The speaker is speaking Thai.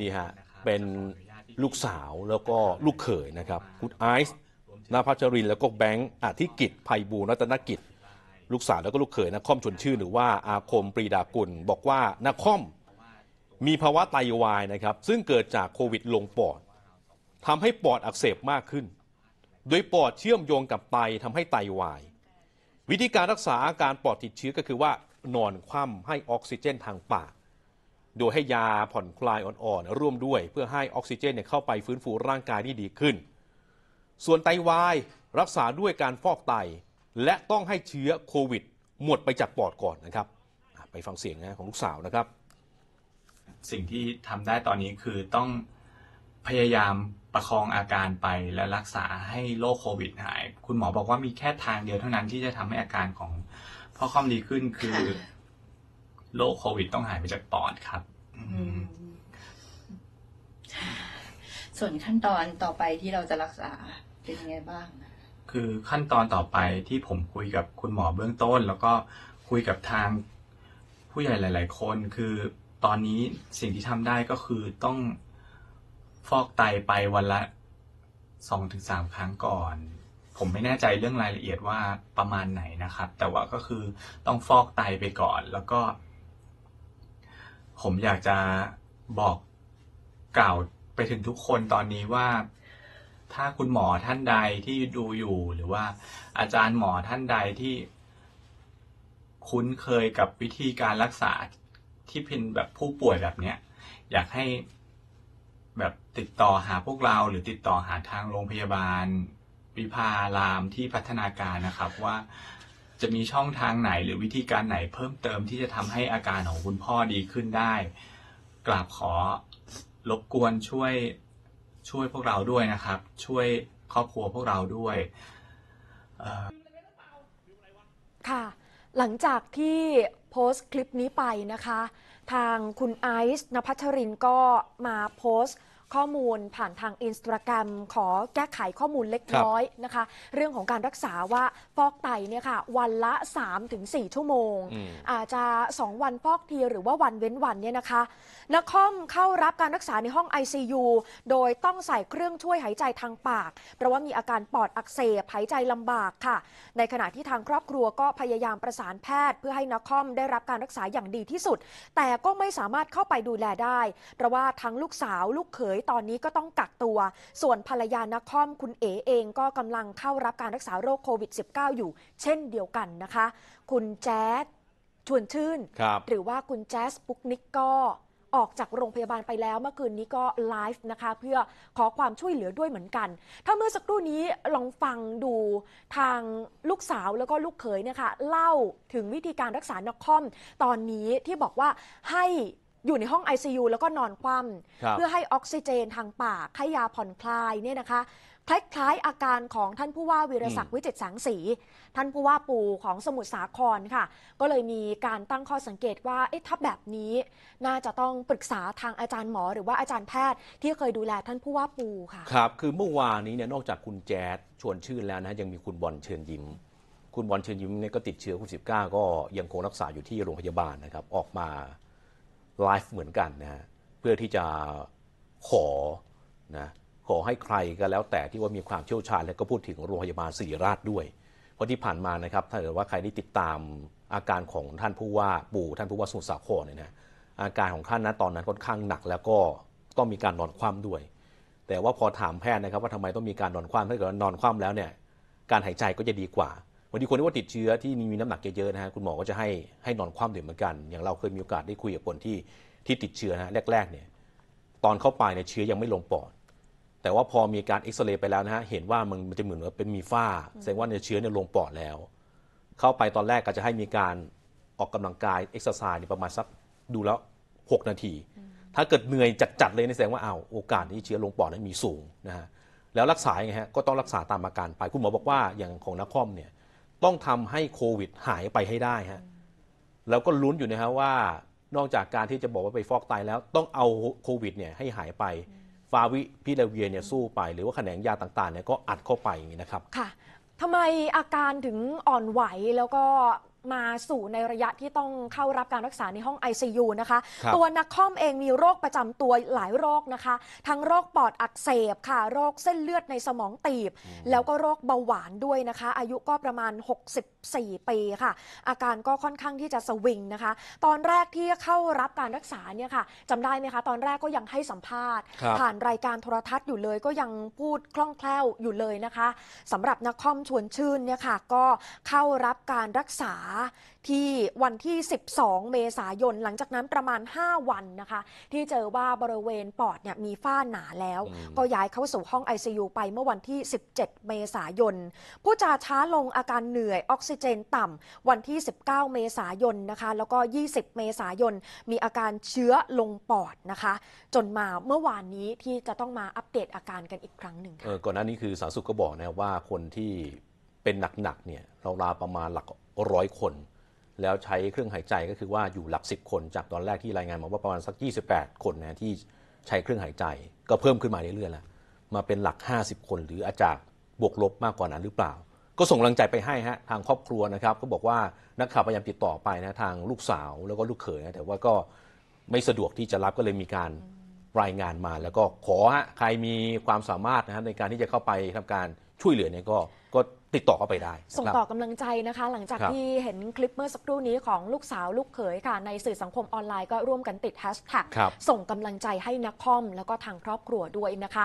นี่ฮะ เป็นลูกสาวแล้วก็ลูกเขยนะครับคุณไอซ์นาพัชริน แล้วก็แบงค์อธิกิจ ภัยบูรัตนกิจ ลูกสาวแล้วก็ลูกเขยนะคอมชนชื่อ หรือว่าอาคมปรีดากุล บอกว่านาคอมมีภาวะไตาวายนะครับ ซึ่งเกิดจากโควิดลงปอด ทำให้ปอดอักเสบมากขึ้น โดยปอดเชื่อมโยงกับไตทำให้ไตวายวิธีการรักษาอาการปอดติดเชื้อก็คือว่านอนคว่ำให้ออกซิเจนทางปากโดยให้ยาผ่อนคลายอ่อนๆร่วมด้วยเพื่อให้ออกซิเจนเข้าไปฟื้นฟูร่างกายนี่ดีขึ้น ส่วนไตวายรักษาด้วยการฟอกไตและต้องให้เชื้อโควิด หมดไปจากปอดก่อนนะครับไปฟังเสียงนะของลูกสาวนะครับ สิ่งที่ทำได้ตอนนี้คือต้องพยายามประคองอาการไปและรักษาให้โรคโควิด หาย คุณหมอบอกว่ามีแค่ทางเดียวเท่านั้นที่จะทำให้อาการของพ่อค่อมดีขึ้นคือโรคโควิดต้องหายไปจากปอดครับ ส่วนขั้นตอนต่อไปที่เราจะรักษาเป็นยังไงบ้าง คือขั้นตอนต่อไปที่ผมคุยกับคุณหมอเบื้องต้น แล้วก็คุยกับทางผู้ใหญ่หลาย ๆ คน คือตอนนี้สิ่งที่ทำได้ก็คือต้องฟอกไตไปวันละสองถึงสามครั้งก่อน ผมไม่แน่ใจเรื่องรายละเอียดว่าประมาณไหนนะครับแต่ว่าก็คือต้องฟอกไตไปก่อนแล้วก็ผมอยากจะบอกกล่าวไปถึงทุกคนตอนนี้ว่าถ้าคุณหมอท่านใดที่ดูอยู่ หรือว่าอาจารย์หมอท่านใดที่คุ้นเคยกับวิธีการรักษาที่เป็นแบบผู้ป่วยแบบเนี้ย อยากให้แบบติดต่อหาพวกเราหรือติดต่อหาทางโรงพยาบาล วิภารามที่พัฒนาการนะครับว่าจะมีช่องทางไหนหรือวิธีการไหนเพิ่มเติมที่จะทำให้อาการของคุณพ่อดีขึ้นได้ กราบขอรบกวนช่วยช่วยพวกเราด้วยนะครับ ช่วยครอบครัวพวกเราด้วยค่ะ หลังจากที่โพสต์คลิปนี้ไปนะคะ ทางคุณไอซ์นภัชรินก็มาโพสต์ข้อมูลผ่านทางอินสตาแกรมขอแก้ไขข้อมูลเล็กน้อยนะคะ เรื่องของการรักษาว่าฟอกไตเนี่ยค่ะวันละ 3-4 ชั่วโมง อาจจะ 2 วันฟอกทีหรือว่าวันเว้นวันเนี่ยนะคะนักคอมเข้ารับการรักษาในห้อง ICU โดยต้องใส่เครื่องช่วยหายใจทางปากเพราะว่ามีอาการปอดอักเสบ หายใจลำบากค่ะ ในขณะที่ทางครอบครัวก็พยายามประสานแพทย์ เพื่อให้นักคอมได้รับการรักษาอย่างดีที่สุด แต่ก็ไม่สามารถเข้าไปดูแลได้เพราะว่าทั้งลูกสาวลูกเขยตอนนี้ก็ต้องกักตัวส่วนภรรยานักคอมคุณเอ๋เองก็กำลังเข้ารับการรักษาโรคโควิด -19 อยู่เช่นเดียวกันนะคะ คุณแจ๊สชวนชื่นรหรือว่าคุณแจ๊สปุกนิกก็ออกจากโรงพยาบาลไปแล้ว เมื่อคืนนี้ก็ไลฟ์นะคะเพื่อขอความช่วยเหลือด้วยเหมือนกัน ถ้าเมื่อสักครู่นี้ลองฟังดูทางลูกสาวแล้วก็ลูกเขยเนี่ยค่ะเล่าถึงวิธีการรักษานคอมตอนนี้ที่บอกว่าให้อยู่ในห้อง ICU แล้วก็นอนคว่ำเพื่อให้ออกซิเจนทางปากให้ยาผ่อนคลายเนี่ยนะคะ คล้ายๆอาการของท่านผู้ว่าวีรศักดิ์วิจิตแสงสี ท่านผู้ว่าปู่ของสมุทรสาครค่ะ ก็เลยมีการตั้งข้อสังเกตว่าเอ๊ะถ้าแบบนี้ น่าจะต้องปรึกษาทางอาจารย์หมอ หรือว่าอาจารย์แพทย์ที่เคยดูแลท่านผู้ว่าปูค่ะครับคือเมื่อวานนี้เนี่ยนอกจากคุณแจ๊ดชวนชื่นแล้วนะยังมีคุณบอลเชิญยิ้มคุณบอลเชิญยิ้มเนี่ยก็ติดเชื้อโควิด19ก็ยังคงรักษาอยู่ที่โรงพยาบาลนะครับ ออกมาไลฟ์เหมือนกันนะฮะเพื่อที่จะขอนะขอให้ใครก็แล้วแต่ที่ว่ามีความเชี่ยวชาญและก็พูดถึงโรงพยาบาลศิริราชด้วยเพราะที่ผ่านมานะครับ ถ้าเกิดว่าใครได้ติดตามอาการของท่านผู้ว่าปู่ท่านผู้ว่าสุสาครเนี่ยนะอาการของท่านนะตอนนั้นค่อนข้างหนักแล้วก็ต้องมีการนอนคว่ำด้วย แต่ว่าพอถามแพทย์นะครับว่าทำไมต้องมีการนอนคว่ำถ้าเกิดนอนคว่ำแล้วเนี่ยการหายใจก็จะดีกว่าางทีคนที่ว่าติดเชื้อที่มีน้ำหนักเยอะๆนะฮะคุณหมอก็จะให้ให้นอนคว่ำเดือดเหมือนกัน อย่างเราเคยมีโอกาสได้คุยกับคนที่ที่ติดเชื้อนะ แรกๆเนี่ยตอนเข้าไปเนี่ยเชื้อยังไม่ลงปอด แต่ว่าพอมีการเอ็กซเรย์ไปแล้วนะฮะ เห็นว่ามันมันจะเหมือนว่าเป็นมีฝ้า แสดงว่าเนเชื้อเนี่ยลงปอดแล้ว เข้าไปตอนแรกก็จะให้มีการออกกำลังกายเอ็กซ์ไซส์ประมาณ สักดูแล้ว 6 นาที ถ้าเกิดเหนื่อยจัดๆเลยในแสดงว่าอาวโอกาสที่เชื้อลงปอดนั้นมีสูงนะฮะ แล้วรักษาไงฮะก็ต้องรักษาตามอาการไป คุณหมอบอกว่าอย่างของนักคอมเนี่ยต้องทำให้โควิดหายไปให้ได้ฮะแล้วก็ลุ้นอยู่นะฮะว่านอกจากการที่จะบอกว่าไปฟอกไตแล้ว ต้องเอาโควิดเนี่ยให้หายไป ฟาวิพิลาเวียเนี่ยสู้ไปหรือว่าแขนงยาต่างๆเนี่ยก็อัดเข้าไปอย่างนี้นะครับค่ะทำไมอาการถึงอ่อนไหวแล้วก็มาสู่ในระยะที่ต้องเข้ารับการรักษาในห้อง ICU นะคะคตัวนักคอมเองมีโรคประจำตัวหลายโรคนะคะ ทั้งโรคปอดอักเสบค่ะ โรคเส้นเลือดในสมองตีบ แล้วก็โรคเบาหวานด้วยนะคะ อายุก็ประมาณ 64ปีค่ะ อาการก็ค่อนข้างที่จะสวิงนะคะ ตอนแรกที่เข้ารับการรักษาเนี่ยค่ะจำได้ไหมคะ ตอนแรกก็ยังให้สัมภาษณ์ ผ่านรายการโทรทัศน์อยู่เลย ก็ยังพูดคล่องแคล่วอยู่เลยนะคะสำหรับนักคอมชวนชื่นเนี่ยค่ะ ก็เข้ารับการรักษาที่วันที่ 12 เมษายน หลังจากนั้นประมาณ 5 วันนะคะ ที่เจอว่าบริเวณปอดเนี่ยมีฝ้าหนาแล้ว ก็ย้ายเข้าสู่ห้อง ICU ไปเมื่อวันที่ 17 เมษายน ผู้จาช้าลงอาการเหนื่อยออกซิเจนต่ำวันที่ 19 เมษายนนะคะ แล้วก็ 20 เมษายนมีอาการเชื้อลงปอดนะคะ จนมาเมื่อวานนี้ที่จะต้องมาอัปเดตอาการกันอีกครั้งหนึ่งค่ะก่อนหน้านี้คือสาสุขก็บอกนะว่าคนที่เป็นหนักๆเนี่ย เราลาประมาณหลักร้อยคน แล้วใช้เครื่องหายใจก็คือว่าอยู่หลักสิบคน จากตอนแรกที่รายงาน มาว่าประมาณสัก 28 คนนะที่ใช้เครื่องหายใจก็เพิ่มขึ้นมาเรื่อยๆล่ะมาเป็นหลัก 50 คนหรืออาจจะบวกลบมากกว่านั้นหรือเปล่า ก็ส่งกำลังใจไปให้ฮะทางครอบครัวนะครับ ก็บอกว่านักข่าวพยายามติดต่อไปนะทางลูกสาวแล้วก็ลูกเขยนะแต่ว่าก็ไม่สะดวกที่จะรับก็เลยมีการรายงานมา แล้วก็ขอฮะใครมีความสามารถนะในการที่จะเข้าไปทำการช่วยเหลือเนี่ยก็ก็ติดต่อเข้าไปได้ ส่งต่อกำลังใจนะคะ หลังจากที่เห็นคลิปเมื่อสักครู่นี้ของลูกสาวลูกเขยค่ะ ในสื่อสังคมออนไลน์ก็ร่วมกันติดแฮชแท็กส่งกำลังใจให้นักคอม แล้วก็ทางครอบครัวด้วยนะคะ